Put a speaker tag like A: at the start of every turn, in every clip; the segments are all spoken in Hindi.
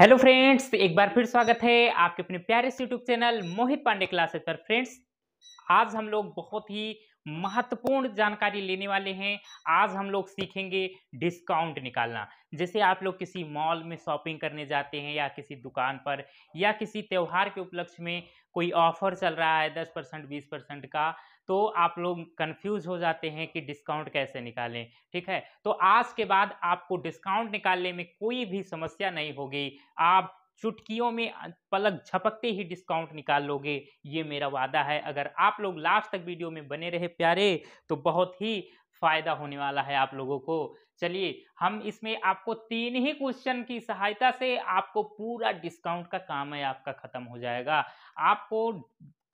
A: हेलो फ्रेंड्स तो एक बार फिर स्वागत है आपके अपने प्यारे YouTube channel Mohit Pandey classes पर फ्रेंड्स आज हम लोग बहुत ही महत्वपूर्ण जानकारी लेने वाले हैं आज हम लोग सीखेंगे डिस्काउंट निकालना जैसे आप लोग किसी मॉल में शॉपिंग करने जाते हैं या किसी दुकान पर या किसी त्यौहार के उपलक्ष्य में कोई ऑफर चल रहा है दस परसेंट बीस परसेंट का तो आप लोग कंफ्यूज हो जाते हैं कि डिस्काउंट कैसे निकालें ठीक है तो आज के बाद आपको डिस्काउंट निकालने में कोई भी समस्या नहीं होगी आप चुटकियों में पलक झपकते ही डिस्काउंट निकाल लोगे ये मेरा वादा है अगर आप लोग लास्ट तक वीडियो में बने रहे प्यारे तो बहुत ही फ़ायदा होने वाला है आप लोगों को चलिए हम इसमें आपको तीन ही क्वेश्चन की सहायता से आपको पूरा डिस्काउंट का काम है आपका ख़त्म हो जाएगा आपको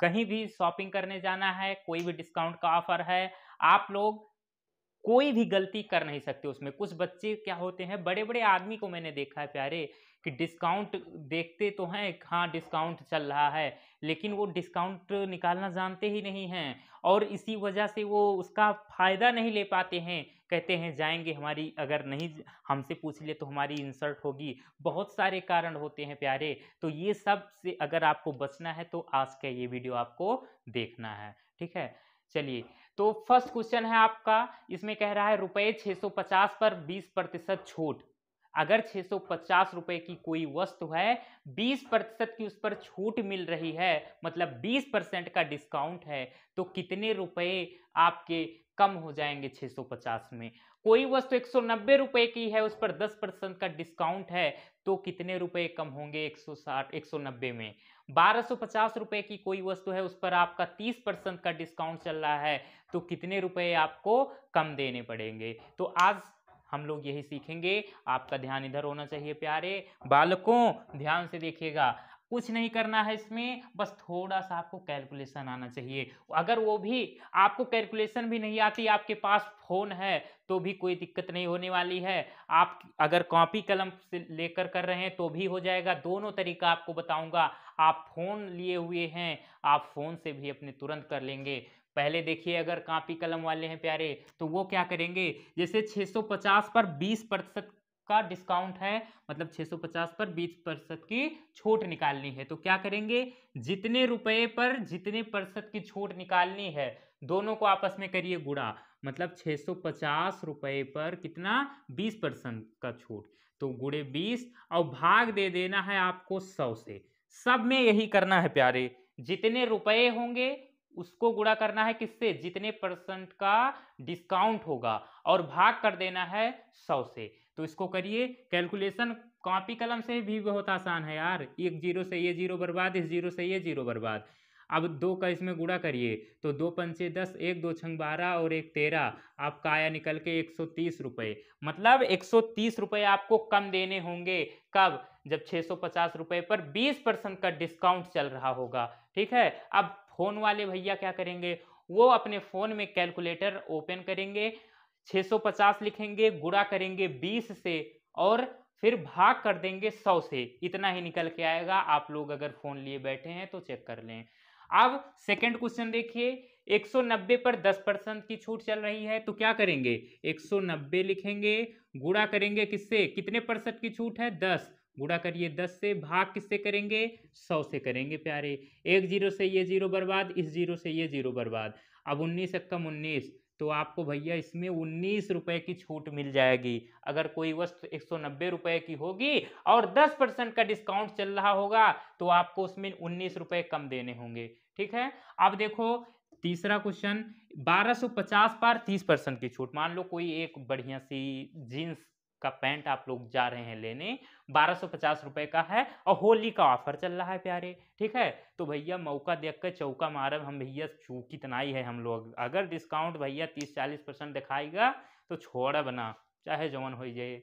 A: कहीं भी शॉपिंग करने जाना है कोई भी डिस्काउंट का ऑफर है आप लोग कोई भी गलती कर नहीं सकते उसमें कुछ बच्चे क्या होते हैं बड़े बड़े आदमी को मैंने देखा है प्यारे कि डिस्काउंट देखते तो हैं हाँ डिस्काउंट चल रहा है लेकिन वो डिस्काउंट निकालना जानते ही नहीं हैं और इसी वजह से वो उसका फ़ायदा नहीं ले पाते हैं कहते हैं जाएंगे हमारी अगर नहीं हमसे पूछ ले तो हमारी इंसर्ट होगी बहुत सारे कारण होते हैं प्यारे तो ये सब से अगर आपको बचना है तो आज का ये वीडियो आपको देखना है ठीक है चलिए तो फर्स्ट क्वेश्चन है आपका इसमें कह रहा है रुपये छः पर बीस प्रतिशत छूट अगर छः सौ पचास रुपये की कोई वस्तु है बीस प्रतिशत की उस पर छूट मिल रही है मतलब बीस परसेंट का डिस्काउंट है तो कितने रुपए आपके कम हो जाएंगे 650 में कोई वस्तु एक सौ रुपए की है उस पर 10 परसेंट का डिस्काउंट है तो कितने रुपए कम होंगे 160 190 में बारह रुपए की कोई वस्तु है उस पर आपका 30 परसेंट का डिस्काउंट चल रहा है तो कितने रुपए आपको कम देने पड़ेंगे तो आज हम लोग यही सीखेंगे आपका ध्यान इधर होना चाहिए प्यारे बालकों ध्यान से देखिएगा कुछ नहीं करना है इसमें बस थोड़ा सा आपको कैलकुलेशन आना चाहिए अगर वो भी आपको कैलकुलेशन भी नहीं आती आपके पास फ़ोन है तो भी कोई दिक्कत नहीं होने वाली है आप अगर कॉपी कलम से लेकर कर रहे हैं तो भी हो जाएगा दोनों तरीका आपको बताऊंगा आप फ़ोन लिए हुए हैं आप फ़ोन से भी अपने तुरंत कर लेंगे पहले देखिए अगर कापी कलम वाले हैं प्यारे तो वो क्या करेंगे जैसे 650 पर 20 प्रतिशत का डिस्काउंट है मतलब 650 पर 20 प्रतिशत की छूट निकालनी है तो क्या करेंगे जितने रुपए पर जितने प्रतिशत की छूट निकालनी है दोनों को आपस में करिए गुणा मतलब 650 रुपए पर कितना 20 परसेंट का छूट तो गुड़े 20 और भाग दे देना है आपको 100 से सब में यही करना है प्यारे जितने रुपए होंगे उसको गुणा करना है किससे जितने परसेंट का डिस्काउंट होगा और भाग कर देना है सौ से तो इसको करिए कैलकुलेशन कॉपी कलम से भी बहुत आसान है यार एक जीरो से ये जीरो बर्बाद इस जीरो से ये जीरो बर्बाद अब दो का इसमें गुणा करिए तो दो पंचे दस एक दो छंग बारह और एक तेरह आपका आया निकल के एक सौ तीस रुपये मतलब एक सौ तीस रुपये आपको कम देने होंगे कब जब छः सौ पचास रुपये पर बीस परसेंट का डिस्काउंट चल रहा होगा ठीक है अब फ़ोन वाले भैया क्या करेंगे वो अपने फ़ोन में कैलकुलेटर ओपन करेंगे 650 लिखेंगे गुड़ा करेंगे 20 से और फिर भाग कर देंगे 100 से इतना ही निकल के आएगा आप लोग अगर फ़ोन लिए बैठे हैं तो चेक कर लें अब सेकंड क्वेश्चन देखिए 190 पर 10 परसेंट की छूट चल रही है तो क्या करेंगे 190 लिखेंगे गुड़ा करेंगे किससे कितने परसेंट की छूट है दस गुड़ा करिए दस से भाग किससे करेंगे सौ से करेंगे प्यारे एक जीरो से ये जीरो बर्बाद इस जीरो से ये जीरो बर्बाद अब उन्नीस अक्कम उन्नीस तो आपको भैया इसमें उन्नीस रुपए की छूट मिल जाएगी अगर कोई वस्तु एक सौ नब्बे रुपए की होगी और दस परसेंट का डिस्काउंट चल रहा होगा तो आपको उसमें उन्नीस रुपए कम देने होंगे ठीक है अब देखो तीसरा क्वेश्चन 1250 पर तीस परसेंट की छूट मान लो कोई एक बढ़िया सी जीन्स का पैंट आप लोग जा रहे हैं लेने बारह रुपए का है और होली का ऑफर चल रहा है प्यारे ठीक है तो भैया मौका देख कर चौका मारब हम भैया चूक कितना ही है हम लोग अगर डिस्काउंट भैया 30-40 परसेंट दिखाएगा तो छोड़ा बना चाहे जवन हो जाए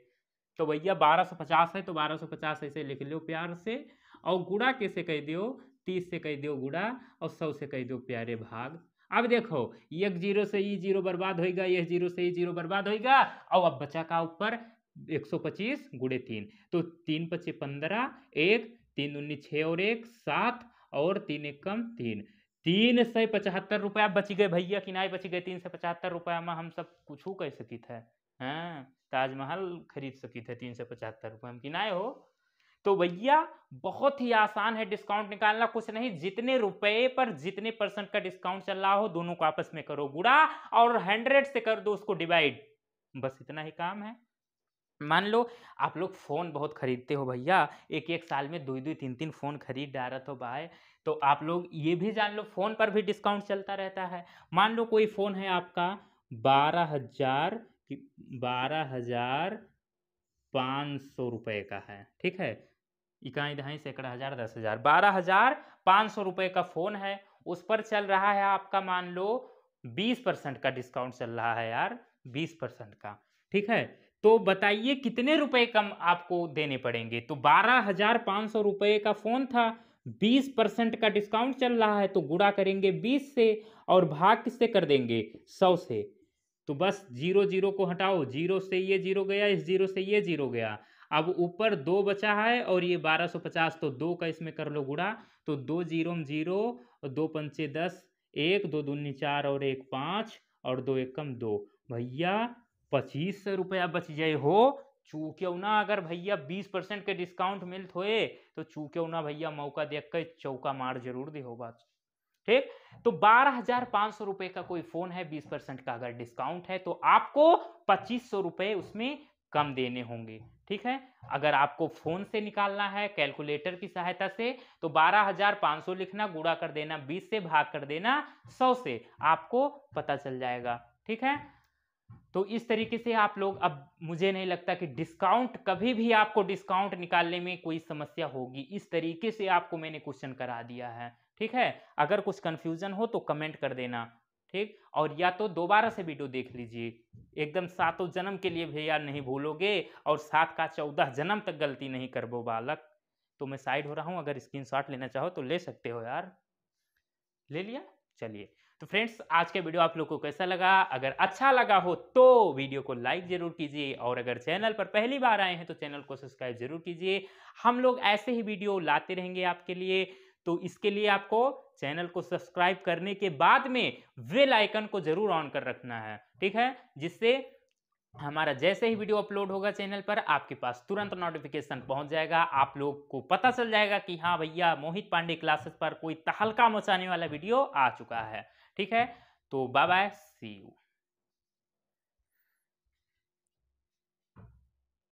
A: तो भैया बारह है तो बारह ऐसे लिख लो प्यार से और गुड़ा कैसे कह दो तीस से कह दो गुड़ा और सौ से कह दो प्यारे भाग अब देखो एक जीरो से ये जीरो बर्बाद होएगा यह जीरो से ये जीरो बर्बाद होएगा और अब बचा का ऊपर एक सौ पच्चीस गुड़े तीन तो तीन पच्चीस पंद्रह एक तीन उन्नीस छः और एक सात और तीन एक कम तीन तीन सौ पचहत्तर रुपया बच गए भैया किनाई बच गए तीन सौ पचहत्तर रुपया में हम सब कुछ कह सकित है हाँ ताजमहल खरीद सकित है तीन सौ पचहत्तर रुपये में किनाए हो तो भैया बहुत ही आसान है डिस्काउंट निकालना कुछ नहीं जितने रुपए पर जितने परसेंट का डिस्काउंट चल रहा हो दोनों को आपस में करो गुड़ा और हंड्रेड से कर दो उसको डिवाइड बस इतना ही काम है मान लो आप लोग फ़ोन बहुत ख़रीदते हो भैया एक एक साल में दो दो तीन तीन फ़ोन खरीद डालत तो भाई तो आप लोग ये भी जान लो फ़ोन पर भी डिस्काउंट चलता रहता है मान लो कोई फ़ोन है आपका बारह हज़ार बारह हज़ार पाँच सौ रुपये का है ठीक है इकाई दहाई सैकड़ा हज़ार दस हज़ार बारह हज़ार पाँच सौ रुपये का फ़ोन है उस पर चल रहा है आपका मान लो बीस परसेंट का डिस्काउंट चल रहा है यार बीस परसेंट का ठीक है तो बताइए कितने रुपए कम आपको देने पड़ेंगे तो बारह हजार पाँच सौ रुपये का फ़ोन था बीस परसेंट का डिस्काउंट चल रहा है तो गुड़ा करेंगे बीस से और भाग किससे कर देंगे सौ से तो बस जीरो जीरो को हटाओ जीरो से ये जीरो गया इस जीरो से ये जीरो गया अब ऊपर दो बचा है और ये बारह सौ पचास तो दो का इसमें कर लो गुड़ा तो दो जीरो में जीरो और दो पंचे दस एक दो दूनी चार और एक पाँच और दो एक कम दो भैया पच्चीस सौ रुपया बच जाए हो क्यों ना अगर भैया बीस परसेंट के डिस्काउंट मिलत होए तो क्यों ना भैया मौका देख के चौका मार जरूर दे हो बात ठीक तो बारह हजार पांच सौ रुपए का कोई फोन है बीस परसेंट का अगर डिस्काउंट है तो आपको पच्चीस सौ रुपए उसमें कम देने होंगे ठीक है अगर आपको फोन से निकालना है कैलकुलेटर की सहायता से तो 12,500 लिखना गुड़ा कर देना 20 से भाग कर देना 100 से आपको पता चल जाएगा ठीक है तो इस तरीके से आप लोग अब मुझे नहीं लगता कि डिस्काउंट कभी भी आपको डिस्काउंट निकालने में कोई समस्या होगी इस तरीके से आपको मैंने क्वेश्चन करा दिया है ठीक है अगर कुछ कन्फ्यूजन हो तो कमेंट कर देना ठीक और या तो दोबारा से वीडियो देख लीजिए एकदम सातों जन्म के लिए भैया नहीं भूलोगे और सात का चौदह जन्म तक गलती नहीं कर बालक तो मैं साइड हो रहा हूँ अगर स्क्रीन लेना चाहो तो ले सकते हो यार ले लिया चलिए तो फ्रेंड्स आज के वीडियो आप लोग को कैसा लगा अगर अच्छा लगा हो तो वीडियो को लाइक जरूर कीजिए और अगर चैनल पर पहली बार आए हैं तो चैनल को सब्सक्राइब जरूर कीजिए हम लोग ऐसे ही वीडियो लाते रहेंगे आपके लिए तो इसके लिए आपको चैनल को सब्सक्राइब करने के बाद में वेल आइकन को जरूर ऑन कर रखना है ठीक है जिससे हमारा जैसे ही वीडियो अपलोड होगा चैनल पर आपके पास तुरंत नोटिफिकेशन पहुंच जाएगा आप लोग को पता चल जाएगा कि हाँ भैया मोहित पांडे क्लासेस पर कोई तहलका मचाने वाला वीडियो आ चुका है ठीक है तो बाय बाय सी यू